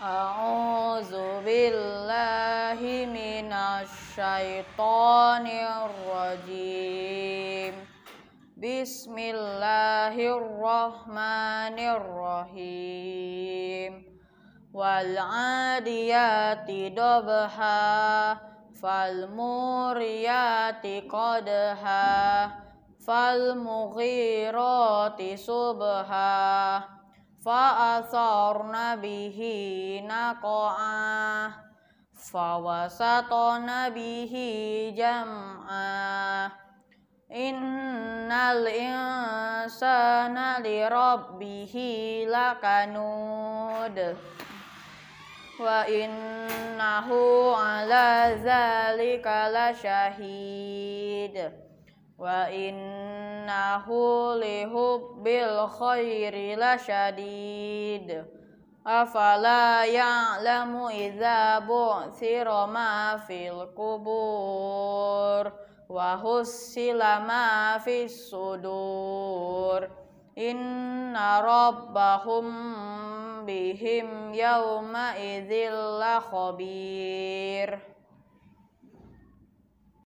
أعوذ بالله من الشيطان الرجيم بسم الله الرحمن الرحيم والعاديات ضبحا فالموريات قدها فالمغيرات صبحا fa'asarna bihi naqa'a fawasatona nabihi jam'a innal insana li rabbihi lakanud wa innahu ala zalika lasyahid shahid وإنه لحب الخير لشديد أفلا يعلم إذا بعثر ما في القبور وَهُسِّلَ ما في الصدور إن ربهم بهم يومئذ لخبير